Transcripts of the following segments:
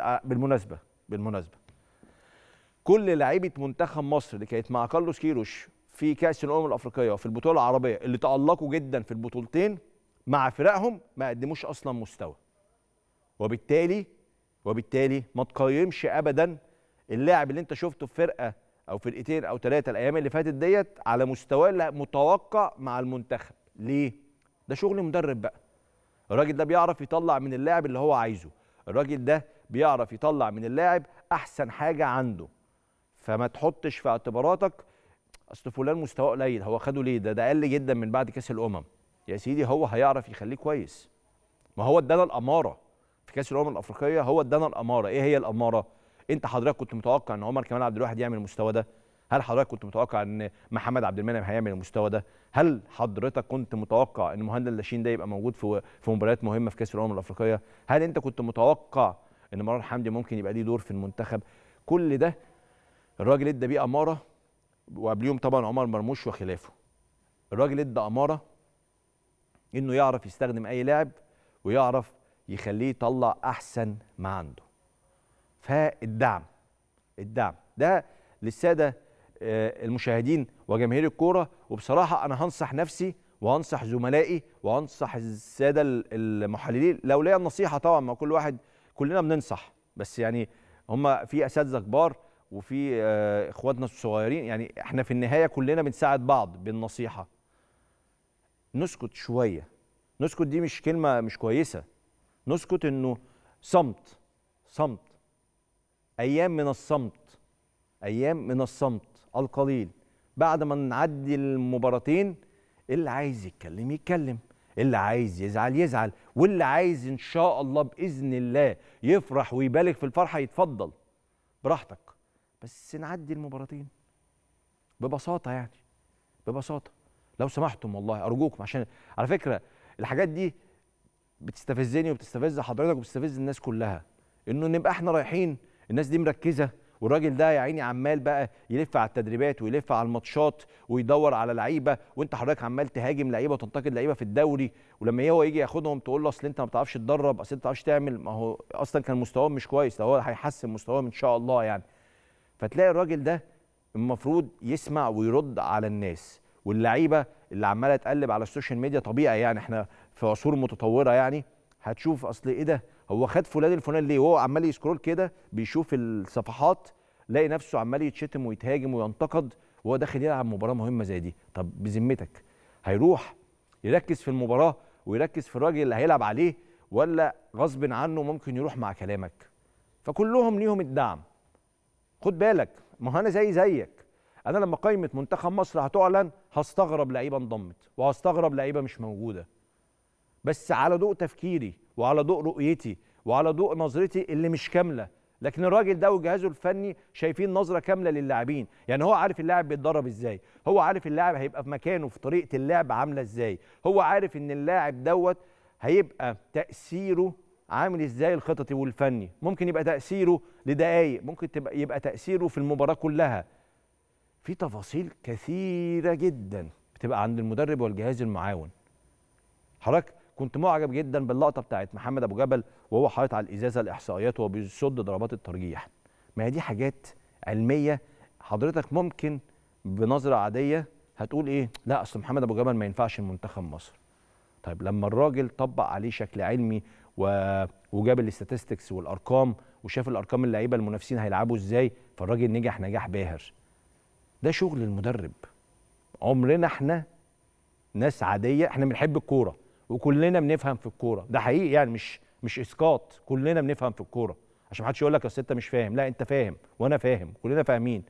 آه، بالمناسبه بالمناسبه كل لعيبه منتخب مصر اللي كانت مع كارلوس كيروش في كاس الامم الافريقيه وفي البطوله العربيه اللي تالقوا جدا في البطولتين مع فرقهم ما قدموش اصلا مستوى وبالتالي وبالتالي ما تقيمش ابدا اللاعب اللي انت شفته في فرقه او فرقتين او ثلاثه الايام اللي فاتت ديت على مستواه المتوقع مع المنتخب ليه ده شغل مدرب بقى الراجل ده بيعرف يطلع من اللاعب اللي هو عايزه الراجل ده بيعرف يطلع من اللاعب احسن حاجه عنده فما تحطش في اعتباراتك اصل فلان مستواه قليل هو خده ليه ده ده قل جدا من بعد كاس الامم يا سيدي هو هيعرف يخليه كويس ما هو ادانا الاماره في كاس الامم الافريقيه هو ادانا الاماره ايه هي الاماره انت حضرتك كنت متوقع ان عمر كمال عبد الواحد يعمل المستوى ده هل حضرتك كنت متوقع ان محمد عبد المنعم هيعمل المستوى ده هل حضرتك كنت متوقع ان مهند اللاشين ده يبقى موجود في في مباريات مهمه في كاس الامم الافريقيه هل انت كنت متوقع ان مروان حمدي ممكن يبقى ليه دور في المنتخب كل ده الراجل ادى بيه اماره وقبليهم طبعا عمر مرموش وخلافه الراجل ادى اماره انه يعرف يستخدم اي لاعب ويعرف يخليه يطلع احسن ما عنده فالدعم الدعم ده للساده آه، المشاهدين وجماهير الكوره وبصراحه انا هنصح نفسي وهنصح زملائي وهنصح الساده المحللين لو ليا النصيحه طبعا ما كل واحد كلنا بننصح بس يعني هم في اساتذه كبار وفي آه، اخواتنا الصغيرين يعني احنا في النهايه كلنا بنساعد بعض بالنصيحه نسكت شويه نسكت دي مش كلمه مش كويسه نسكت انه صمت صمت ايام من الصمت ايام من الصمت القليل بعد ما نعدي المباراتين اللي عايز يتكلم يتكلم اللي عايز يزعل يزعل واللي عايز ان شاء الله باذن الله يفرح ويبالغ في الفرحه يتفضل براحتك بس نعدي المباراتين ببساطه يعني ببساطه لو سمحتم والله ارجوكم عشان على فكره الحاجات دي بتستفزني وبتستفز حضرتك وبتستفز الناس كلها انه نبقى احنا رايحين الناس دي مركزه والراجل ده يا عيني عمال بقى يلف على التدريبات ويلف على الماتشات ويدور على لعيبه وانت حضرتك عمال تهاجم لعيبه وتنتقد لعيبه في الدوري ولما هو يجي ياخدهم تقول له اصل انت ما بتعرفش تدرب اصل انت ما بتعرفش تعمل ما هو اصلا كان مستواه مش كويس ده هو هيحسن مستواه ان شاء الله يعني فتلاقي الراجل ده المفروض يسمع ويرد على الناس واللعيبه اللي عماله تقلب على السوشيال ميديا طبيعي يعني احنا في عصور متطوره يعني هتشوف اصل ايه ده هو خد فلان الفلان ليه وهو عمال يسكرول كده بيشوف الصفحات لاقي نفسه عمال يتشتم ويتهاجم وينتقد وهو داخل يلعب مباراه مهمه زي دي طب بذمتك هيروح يركز في المباراه ويركز في الراجل اللي هيلعب عليه ولا غصب عنه ممكن يروح مع كلامك فكلهم ليهم الدعم خد بالك ما انا زي زيك انا لما قائمه منتخب مصر هتعلن هستغرب لعيبه انضمت وهستغرب لعيبه مش موجوده بس على ضوء تفكيري وعلى ضوء رؤيتي وعلى ضوء نظرتي اللي مش كامله لكن الراجل ده وجهازه الفني شايفين نظره كامله للاعبين يعني هو عارف اللاعب بيتدرب ازاي هو عارف اللاعب هيبقى في مكانه في طريقه اللعب عامله ازاي هو عارف ان اللاعب دوت هيبقى تاثيره عامل ازاي الخططي والفني ممكن يبقى تاثيره لدقائق ممكن تبقى يبقى تاثيره في المباراه كلها في تفاصيل كثيره جدا بتبقى عند المدرب والجهاز المعاون حضرتك كنت معجب جدا باللقطه بتاعت محمد ابو جبل وهو حاطط على الازازه الاحصائيات وهو ضربات الترجيح ما هي دي حاجات علميه حضرتك ممكن بنظره عاديه هتقول ايه لا اصل محمد ابو جبل ما ينفعش المنتخب مصر طيب لما الراجل طبق عليه شكل علمي و... وجاب الاستاتستكس والارقام وشاف الارقام اللعيبه المنافسين هيلعبوا ازاي فالراجل نجح نجاح باهر ده شغل المدرب عمرنا احنا ناس عاديه احنا بنحب الكوره وكلنا بنفهم في الكوره ده حقيقي يعني مش مش اسقاط كلنا بنفهم في الكوره عشان ما حدش يقول لك اصل انت مش فاهم لا انت فاهم وانا فاهم كلنا فاهمين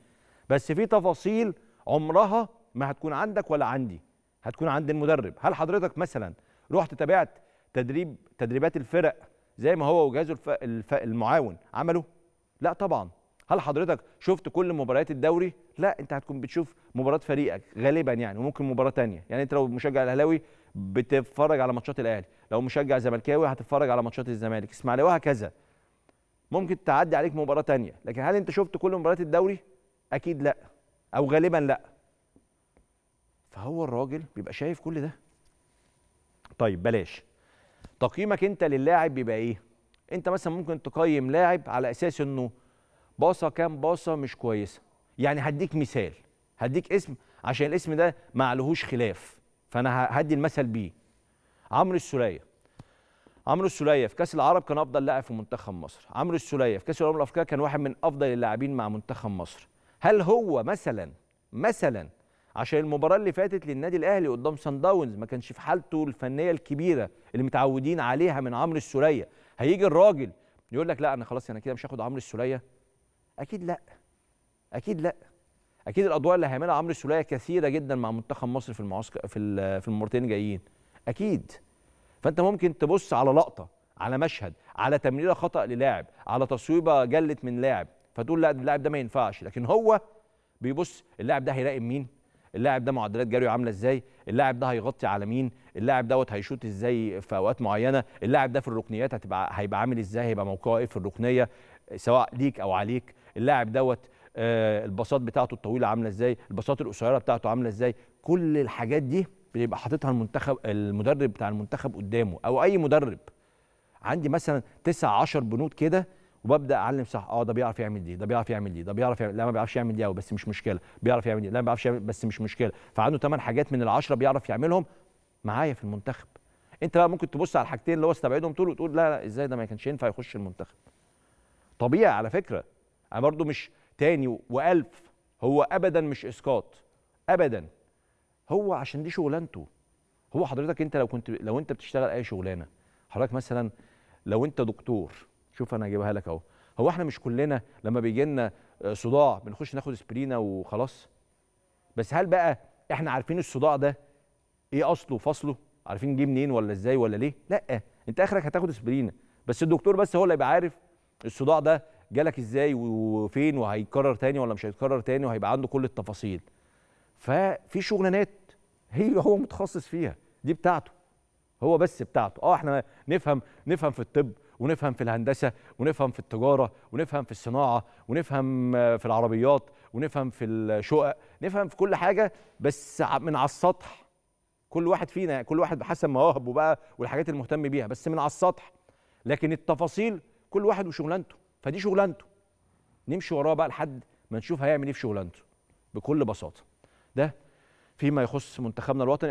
بس في تفاصيل عمرها ما هتكون عندك ولا عندي هتكون عند المدرب هل حضرتك مثلا رحت تابعت تدريب تدريبات الفرق زي ما هو وجهازه الف... الف... المعاون عمله لا طبعا هل حضرتك شفت كل مباريات الدوري لا انت هتكون بتشوف مباراه فريقك غالبا يعني وممكن مباراه تانية يعني انت لو مشجع الاهلاوي بتتفرج على ماتشات الاهلي لو مشجع زملكاوي هتتفرج على ماتشات الزمالك اسماعيلاوي وهكذا ممكن تعدي عليك مباراه تانية لكن هل انت شفت كل مباريات الدوري اكيد لا او غالبا لا فهو الراجل بيبقى شايف كل ده طيب بلاش تقييمك انت للاعب بيبقى ايه انت مثلا ممكن تقيم لاعب على اساس انه باصه كام باصه مش كويسه يعني هديك مثال هديك اسم عشان الاسم ده ما خلاف فانا هدي المثل بيه عمرو السوليه عمرو السوليه في كاس العرب كان افضل لاعب في منتخب مصر عمرو السوليه في كاس الامم الافريقيه كان واحد من افضل اللاعبين مع منتخب مصر هل هو مثلا مثلا عشان المباراه اللي فاتت للنادي الاهلي قدام سان داونز ما كانش في حالته الفنيه الكبيره اللي متعودين عليها من عمرو السوليه هيجي الراجل يقول لك لا انا خلاص انا كده مش هاخد عمرو السوليه اكيد لا اكيد لا اكيد الادوار اللي هيعملها عمرو السوليه كثيره جدا مع منتخب مصر في المعسكر في في المرتين جايين اكيد فانت ممكن تبص على لقطه على مشهد على تمريره خطا للاعب على تصويبه جلت من لاعب فتقول لا اللاعب ده ما ينفعش لكن هو بيبص اللاعب ده هيراقب مين اللاعب ده معدلات جريه عامله ازاي اللاعب ده هيغطي على مين اللاعب دوت هيشوط ازاي في اوقات معينه اللاعب ده في الركنيات هتبقى هيبقى عامل ازاي هيبقى موقعه ايه في الركنيه سواء ليك او عليك اللاعب دوت آه، الباصات بتاعته الطويله عامله ازاي الباصات القصيره بتاعته عامله ازاي كل الحاجات دي بيبقى حاططها المنتخب المدرب بتاع المنتخب قدامه او اي مدرب عندي مثلا 9 10 بنود كده وببدا اعلم صح اه ده بيعرف يعمل دي ده بيعرف يعمل دي ده بيعرف يعمل لا ما بيعرفش يعمل دي قوي بس مش مشكله بيعرف يعمل دي لا ما بيعرفش يعمل بس مش مشكله فعنده 8 حاجات من العشرة بيعرف يعملهم معايا في المنتخب انت بقى ممكن تبص على الحاجتين اللي هو استبعدهم طول وتقول لا لا ازاي ده ما كانش ينفع يخش المنتخب طبيعي على فكره انا برضو مش تاني والف هو ابدا مش اسقاط ابدا هو عشان دي شغلانته هو حضرتك انت لو كنت لو انت بتشتغل اي شغلانه حضرتك مثلا لو انت دكتور شوف انا هجيبها لك اهو هو احنا مش كلنا لما بيجي لنا آه، صداع بنخش ناخد اسبرينا وخلاص بس هل بقى احنا عارفين الصداع ده ايه اصله وفصله عارفين جه منين ولا ازاي ولا ليه لا انت اخرك هتاخد اسبرينا بس الدكتور بس هو اللي هيبقى عارف الصداع ده جالك ازاي وفين وهيتكرر تاني ولا مش هيتكرر تاني وهيبقى عنده كل التفاصيل ففي شغلانات هي هو متخصص فيها دي بتاعته هو بس بتاعته اه احنا نفهم نفهم في الطب ونفهم في الهندسه ونفهم في التجاره ونفهم في الصناعه ونفهم في العربيات ونفهم في الشقق نفهم في كل حاجه بس من على السطح كل واحد فينا كل واحد حسب مواهبه بقى والحاجات المهتم بيها بس من على السطح لكن التفاصيل كل واحد وشغلانته فدي شغلانته نمشي وراه بقى لحد ما نشوف هيعمل ايه في شغلانته بكل بساطه ده فيما يخص منتخبنا الوطني